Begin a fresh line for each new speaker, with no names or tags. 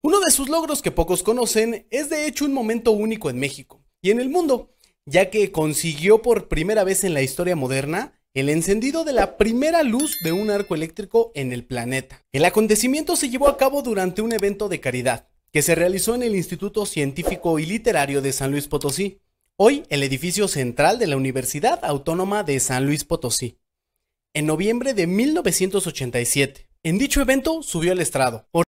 Uno de sus logros que pocos conocen es de hecho un momento único en México y en el mundo, ya que consiguió por primera vez en la historia moderna el encendido de la primera luz de un arco eléctrico en el planeta. El acontecimiento se llevó a cabo durante un evento de caridad que se realizó en el Instituto Científico y Literario de San Luis Potosí, hoy el edificio central de la Universidad Autónoma de San Luis Potosí, en noviembre de 1987. En dicho evento subió al estrado,